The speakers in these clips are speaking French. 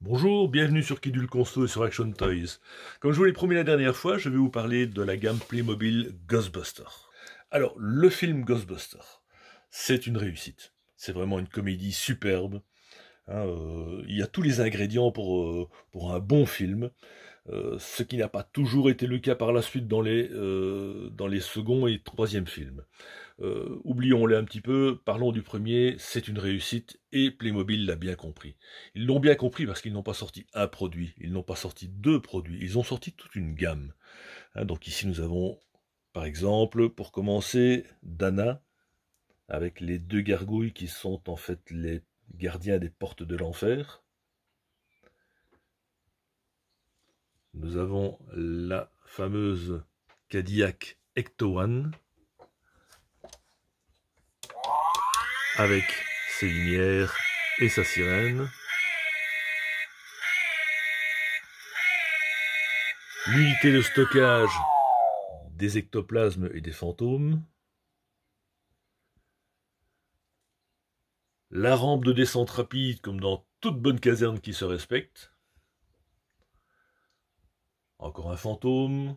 Bonjour, bienvenue sur Kidul Consto et sur Action Toys. Comme je vous l'ai promis la dernière fois, je vais vous parler de la gamme Playmobil Ghostbuster. Alors, le film Ghostbuster, c'est une réussite. C'est vraiment une comédie superbe, Hein, euh, il y a tous les ingrédients pour, euh, pour un bon film, euh, ce qui n'a pas toujours été le cas par la suite dans les, dans les seconds et troisième films. Oublions-les un petit peu, parlons du premier, c'est une réussite et Playmobil l'a bien compris. Ils l'ont bien compris parce qu'ils n'ont pas sorti un produit, ils n'ont pas sorti deux produits, ils ont sorti toute une gamme. Hein, donc ici nous avons par exemple pour commencer Dana avec les deux gargouilles qui sont en fait les gardien des portes de l'enfer. Nous avons la fameuse Cadillac ecto avec ses lumières et sa sirène. L'unité de stockage des ectoplasmes et des fantômes. la rampe de descente rapide comme dans toute bonne caserne qui se respecte. Encore un fantôme.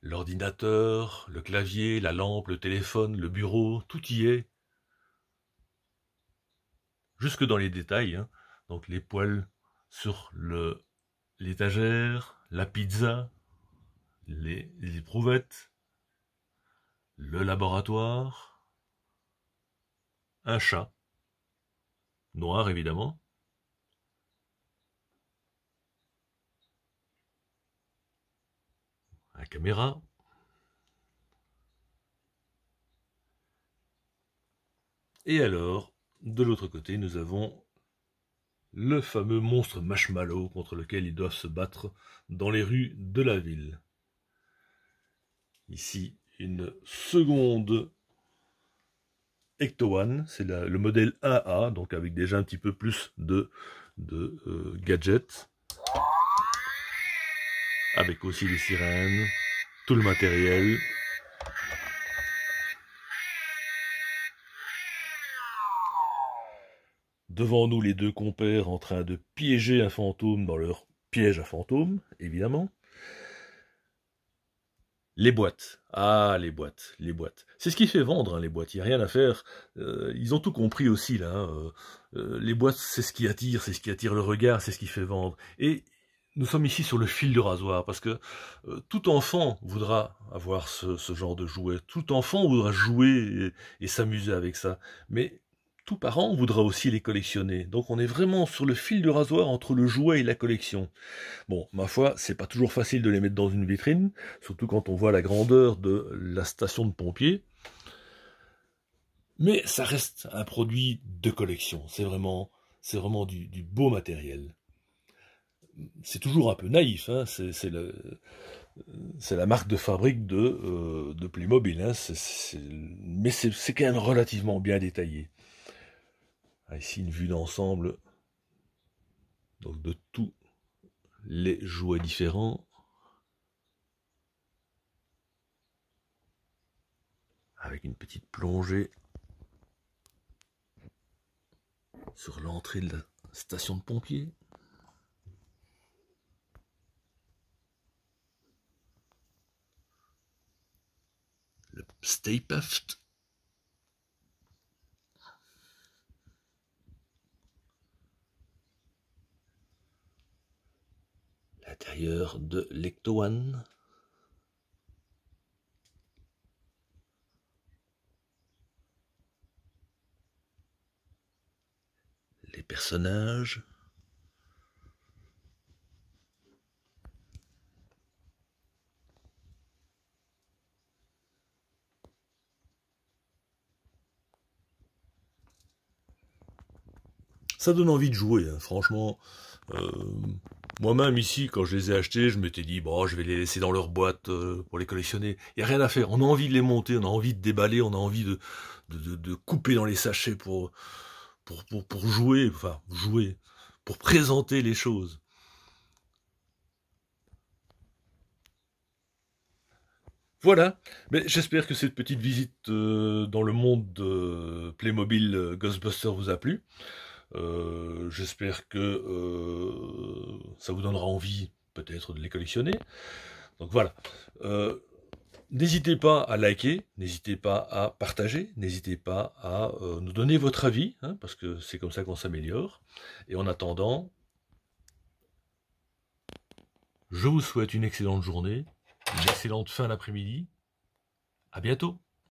L'ordinateur, le clavier, la lampe, le téléphone, le bureau, tout y est. Jusque dans les détails. Hein. Donc les poils sur l'étagère, la pizza, les, éprouvettes, le laboratoire un chat, noir évidemment, la caméra, et alors, de l'autre côté, nous avons le fameux monstre Marshmallow contre lequel ils doivent se battre dans les rues de la ville. Ici, une seconde Hecto c'est le modèle 1A, donc avec déjà un petit peu plus de, euh, gadgets. Avec aussi les sirènes, tout le matériel. Devant nous, les deux compères en train de piéger un fantôme dans leur piège à fantôme, évidemment. Les boîtes. Ah, les boîtes, les boîtes. C'est ce qui fait vendre, hein, les boîtes. Il n'y a rien à faire. Euh, ils ont tout compris aussi, là. Hein. Euh, les boîtes, c'est ce qui attire, c'est ce qui attire le regard, c'est ce qui fait vendre. Et nous sommes ici sur le fil de rasoir, parce que euh, tout enfant voudra avoir ce, ce, genre de jouet. Tout enfant voudra jouer et s'amuser avec ça. Mais tout parent voudra aussi les collectionner. Donc on est vraiment sur le fil du rasoir entre le jouet et la collection. Bon, ma foi, c'est pas toujours facile de les mettre dans une vitrine, surtout quand on voit la grandeur de la station de pompiers. Mais ça reste un produit de collection. C'est vraiment, c'est vraiment du, beau matériel. C'est toujours un peu naïf, hein c'est la marque de fabrique de, euh, de Playmobil, hein mais c'est quand même relativement bien détaillé. Ah, ici, une vue d'ensemble donc de tous les jouets différents. Avec une petite plongée sur l'entrée de la station de pompiers. Le Stay l'intérieur de l'Ecto One. Les personnages. Ça donne envie de jouer, hein. franchement. Euh, moi-même, ici, quand je les ai achetés, je m'étais dit, bon, je vais les laisser dans leur boîte euh, pour les collectionner. Il n'y a rien à faire. On a envie de les monter, on a envie de déballer, on a envie de, de, de, couper dans les sachets pour, pour, pour, jouer, enfin, jouer, pour présenter les choses. Voilà, mais j'espère que cette petite visite euh, dans le monde de Playmobil euh, Ghostbuster vous a plu. Euh, j'espère que euh, ça vous donnera envie peut-être de les collectionner. Donc voilà. Euh, n'hésitez pas à liker, n'hésitez pas à partager, n'hésitez pas à nous donner votre avis, hein, parce que c'est comme ça qu'on s'améliore. Et en attendant, je vous souhaite une excellente journée, une excellente fin d'après-midi. À bientôt